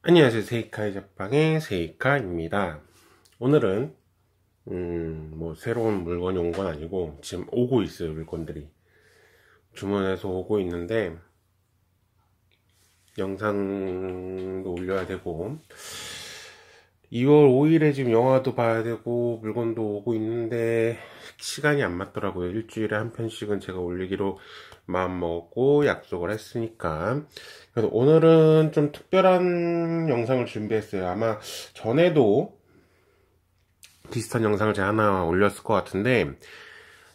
안녕하세요. 세이카의 제방의 세이카입니다. 오늘은 음, 뭐 새로운 물건이 온 건 아니고 지금 오고 있어요. 물건들이 주문해서 오고 있는데 영상도 올려야 되고 2월 5일에 지금 영화도 봐야 되고 물건도 오고 있는데 시간이 안 맞더라고요. 일주일에 한 편씩은 제가 올리기로 마음 먹고 약속을 했으니까 그래서 오늘은 좀 특별한 영상을 준비했어요. 아마 전에도 비슷한 영상을 제가 하나 올렸을 것 같은데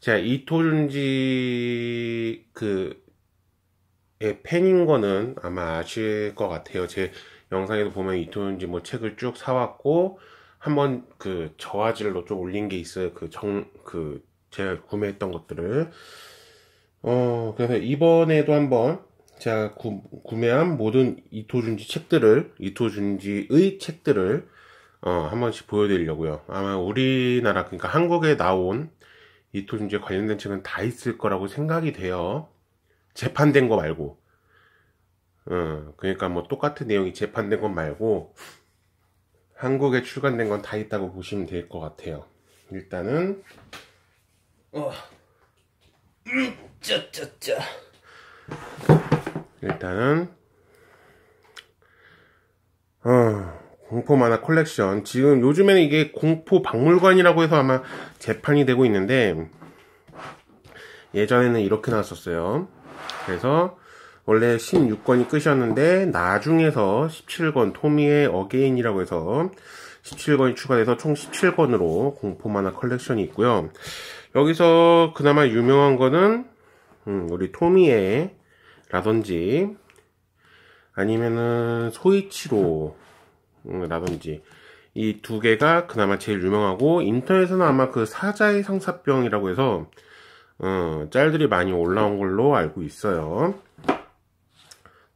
제가 이토준지 그 예, 팬인 거는 아마 아실 것 같아요. 제 영상에도 보면 이토윤지 뭐 책을 쭉 사왔고 한번 그 저화질로 좀 올린 게 있어요. 그정그 그 제가 구매했던 것들을 어 그래서 이번에도 한번 제가 구, 매한 모든 이토준지 책들을 이토준지의 책들을 어한 번씩 보여드리려고요. 아마 우리나라 그러니까 한국에 나온 이토준지에 관련된 책은 다 있을 거라고 생각이 돼요. 재판된 거 말고 어, 그러니까 뭐 똑같은 내용이 재판된 건 말고 한국에 출간된 건 다 있다고 보시면 될 것 같아요. 일단은 어, 음, 짜짜짜. 일단은 어, 공포 만화 컬렉션. 지금 요즘에는 이게 공포 박물관이라고 해서 아마 재판이 되고 있는데 예전에는 이렇게 나왔었어요. 그래서 원래 16권이 끝이었는데 나중에서 17권 토미의 어게인이라고 해서 17권이 추가돼서 총 17권으로 공포 만화 컬렉션이 있고요. 여기서 그나마 유명한 거는 음, 우리 토미의 라던지 아니면은 소이치로 음, 라던지이 두 개가 그나마 제일 유명하고 인터넷에서는 아마 그 사자의 상사병이라고 해서 어, 짤들이 많이 올라온 걸로 알고 있어요.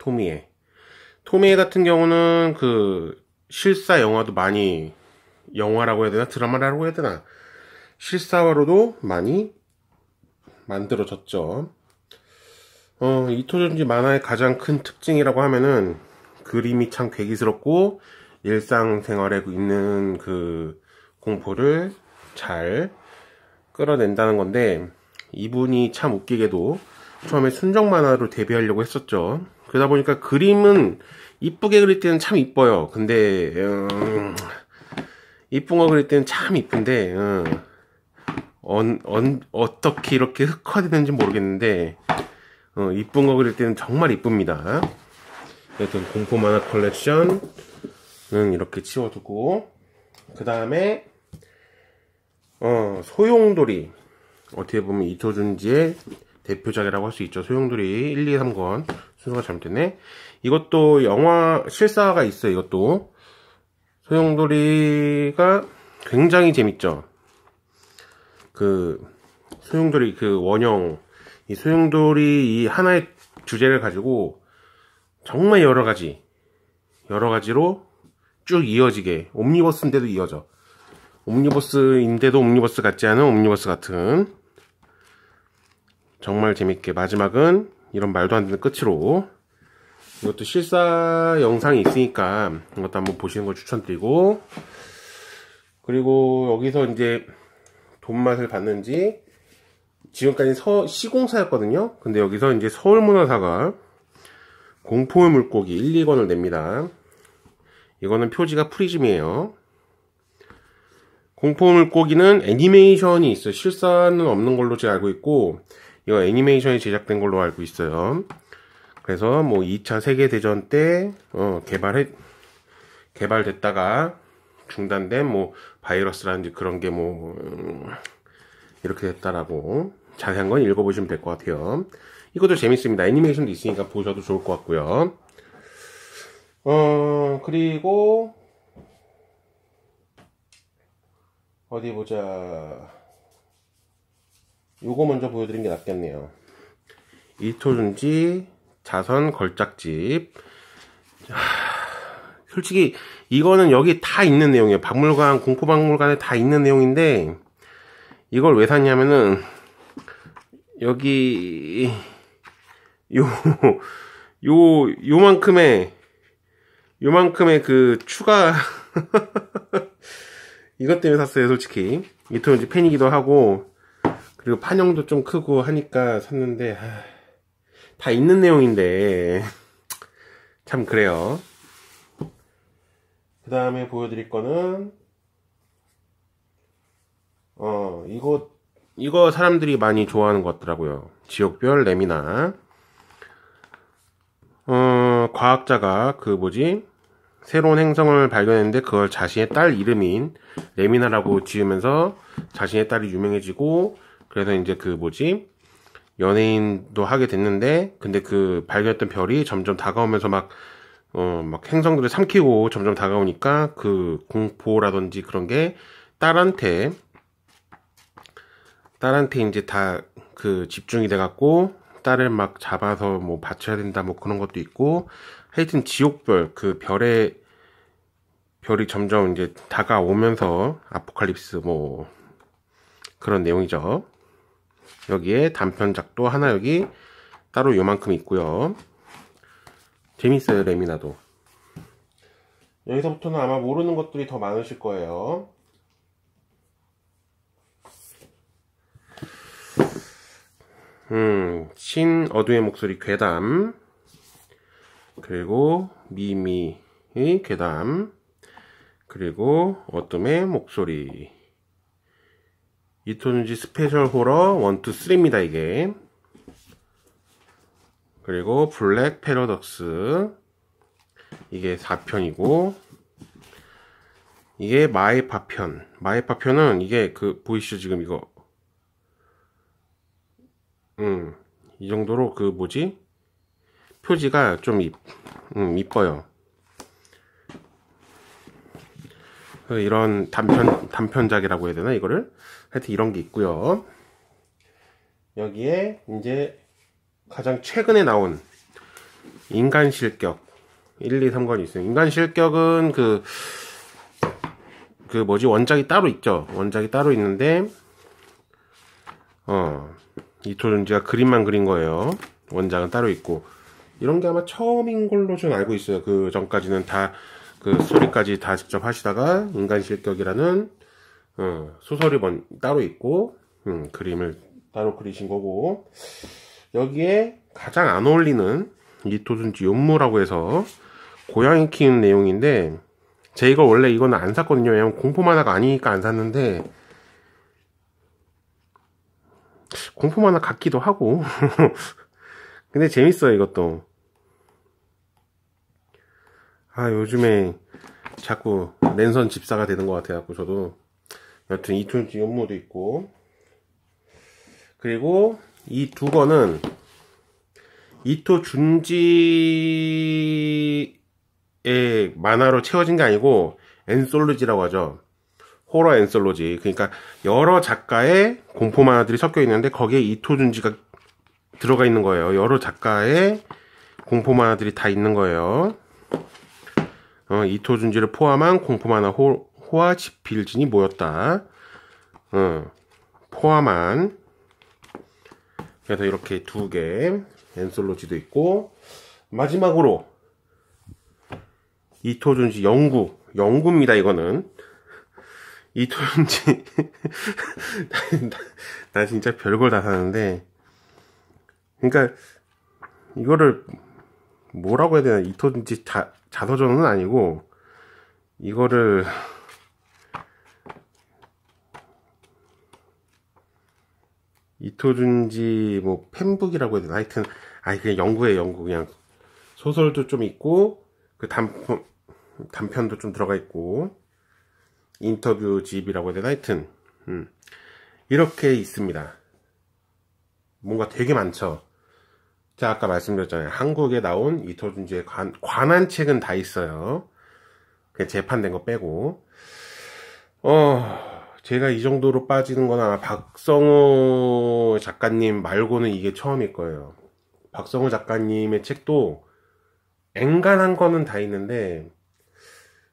토미에. 토미에 같은 경우는 그 실사 영화도 많이 영화라고 해야 되나 드라마라고 해야 되나 실사화로도 많이 만들어졌죠. 어, 이토전지 만화의 가장 큰 특징이라고 하면은 그림이 참 괴기스럽고 일상생활에 있는 그 공포를 잘 끌어낸다는 건데 이분이 참 웃기게도 처음에 순정 만화로 데뷔하려고 했었죠. 그러다 보니까 그림은 이쁘게 그릴 때는 참 이뻐요. 근데 어, 이쁜 거 그릴 때는 참 이쁜데 음, 언, 어떻게 이렇게 흑화되는지 모르겠는데 어, 이쁜 거 그릴 때는 정말 이쁩니다. 여튼 공포 만화 컬렉션은 이렇게 치워두고 그 다음에 어, 소용돌이 어떻게 보면 이토준지의 대표작이라고 할 수 있죠. 소용돌이 1, 2, 3권 순서가 잘못됐네. 이것도 영화 실사가 있어요. 이것도 소용돌이가 굉장히 재밌죠. 그 소용돌이 그 원형 이 소용돌이 이 하나의 주제를 가지고 정말 여러 가지 여러 가지로 쭉 이어지게 옴니버스인데도 이어져 옴니버스인데도 옴니버스 같지 않은 옴니버스 같은 정말 재밌게 마지막은 이런 말도 안 되는 끝으로 이것도 실사 영상이 있으니까 이것도 한번 보시는 걸 추천드리고 그리고 여기서 이제 돈맛을 봤는지 지금까지 서, 시공사였거든요 근데 여기서 이제 서울문화사가 공포의 물고기 1, 2권을 냅니다 이거는 표지가 프리즘이에요 공포 물고기는 애니메이션이 있어요 실사는 없는 걸로 제가 알고 있고 이거 애니메이션이 제작된 걸로 알고 있어요. 그래서 뭐 2차 세계대전 때 어, 개발해 개발됐다가 중단된 뭐 바이러스라든지 그런 게뭐 음, 이렇게 됐다라고 자세한 건 읽어보시면 될 것 같아요. 이것도 재밌습니다. 애니메이션도 있으니까 보셔도 좋을 것 같고요. 어 그리고 어디 보자. 요거 먼저 보여드린 게 낫겠네요 이토준지 자선 걸작집 솔직히 이거는 여기 다 있는 내용이에요 박물관 공포박물관에 다 있는 내용인데 이걸 왜 샀냐면은 여기 요 요, 요만큼의 요만큼의 그 추가 이것 때문에 샀어요 솔직히 이토 이제 팬이기도 하고 그리고 판형도 좀 크고 하니까 샀는데 아, 다 있는 내용인데 참 그래요. 그 다음에 보여드릴 거는 어 이거 이거 사람들이 많이 좋아하는 것 같더라고요. 지역별 레미나어 과학자가 그 뭐지 새로운 행성을 발견했는데 그걸 자신의 딸 이름인 레미나라고 지으면서 자신의 딸이 유명해지고 그래서 이제 그 뭐지 연예인도 하게 됐는데 근데 그 발견했던 별이 점점 다가오면서 막 어, 막 행성들을 삼키고 점점 다가오니까 그 공포라든지 그런 게 딸한테 딸한테 이제 다 그 집중이 돼갖고 딸을 막 잡아서 뭐 바쳐야 된다 뭐 그런 것도 있고 하여튼 지옥별 그 별의 별이 점점 이제 다가오면서 아포칼립스 뭐 그런 내용이죠. 여기에 단편작도 하나 여기 따로 요만큼 있고요 재밌어요 레미나도 여기서부터는 아마 모르는 것들이 더 많으실 거예요 음, 신어두의 목소리 괴담 그리고 미미의 괴담 그리고 어둠의 목소리 이토니지 스페셜 호러 1, 2, 3입니다 이게 그리고 블랙 패러독스 이게 4편이고 이게 마이파편 마이파편은 이게 그 보이시죠 지금 이거 음이 정도로 그 뭐지 표지가 좀 이, 음, 이뻐요 이런 단편 단편작이라고 해야 되나 이거를 하여튼 이런 게 있고요. 여기에 이제 가장 최근에 나온 인간 실격 1, 2, 3권이 있어요. 인간 실격은 그, 그 뭐지, 원작이 따로 있죠. 원작이 따로 있는데, 어, 이토존지가 그림만 그린 거예요. 원작은 따로 있고. 이런 게 아마 처음인 걸로 좀 알고 있어요. 그 전까지는 다, 그 소리까지 다 직접 하시다가, 인간 실격이라는 예, 소설이 번, 따로 있고 음, 그림을 따로 그리신 거고 여기에 가장 안 어울리는 이토순지 연무라고 해서 고양이 키우는 내용인데 제가 이 원래 이거는 안 샀거든요 왜냐면 공포 만화가 아니니까 안 샀는데 공포 만화 같기도 하고 근데 재밌어요 이것도 아 요즘에 자꾸 랜선 집사가 되는 것 같아갖고 저도 여튼 이 2톤 음모도 있고 그리고 이두 건은 이토 준지의 만화로 채워진 게 아니고 엔솔로지라고 하죠. 호러 엔솔로지. 그러니까 여러 작가의 공포 만화들이 섞여 있는데 거기에 이토 준지가 들어가 있는 거예요. 여러 작가의 공포 만화들이 다 있는 거예요. 어, 이토 준지를 포함한 공포 만화 호, 포화지 빌진이 모였다. 어, 포함한 그래서 이렇게 두개 엔솔로지도 있고 마지막으로 이토존지 영구 영구입니다 이거는 이토존지 나, 진짜 별걸 다 사는데 그러니까 이거를 뭐라고 해야 되나 이토준지 자, 자서전은 아니고 이거를 빅토준지 뭐 팬북이라고 해야 되나 하여튼 아이 그냥 연구에 연구 그냥 소설도 좀 있고 그 단편 단편도 좀 들어가 있고 인터뷰 집이라고 해야 되나 하여튼 음, 이렇게 있습니다 뭔가 되게 많죠 자 아까 말씀드렸잖아요 한국에 나온 이토준지에 관, 관한 책은 다 있어요 그냥 재판된 거 빼고 어 제가 이 정도로 빠지는 건 아마 박성호 작가님 말고는 이게 처음일 거예요. 박성호 작가님의 책도 앵간한 거는 다 있는데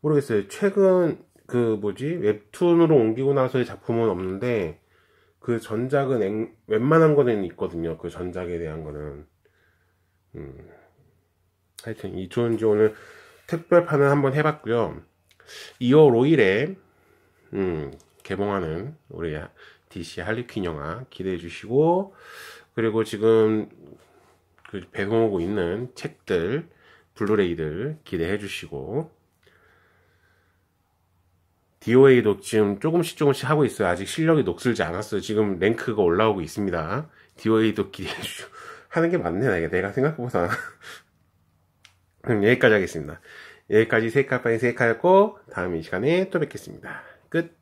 모르겠어요. 최근 그 뭐지 웹툰으로 옮기고 나서의 작품은 없는데 그 전작은 앵, 웬만한 거는 있거든요. 그 전작에 대한 거는 음. 하여튼 이조은지 오늘 특별판을 한번 해봤고요. 2월 5일에 음, 개봉하는 우리 DC 할리퀸 영화 기대해 주시고 그리고 지금 그 배송 하고 있는 책들 블루레이들 기대해 주시고 DOA도 지금 조금씩 조금씩 하고 있어요. 아직 실력이 녹슬지 않았어요. 지금 랭크가 올라오고 있습니다. DOA도 기대해 주시고 하는 게 맞네 내가, 내가 생각보다 그럼 여기까지 하겠습니다. 여기까지 세카파인세카였고 다음 이 시간에 또 뵙겠습니다. 끝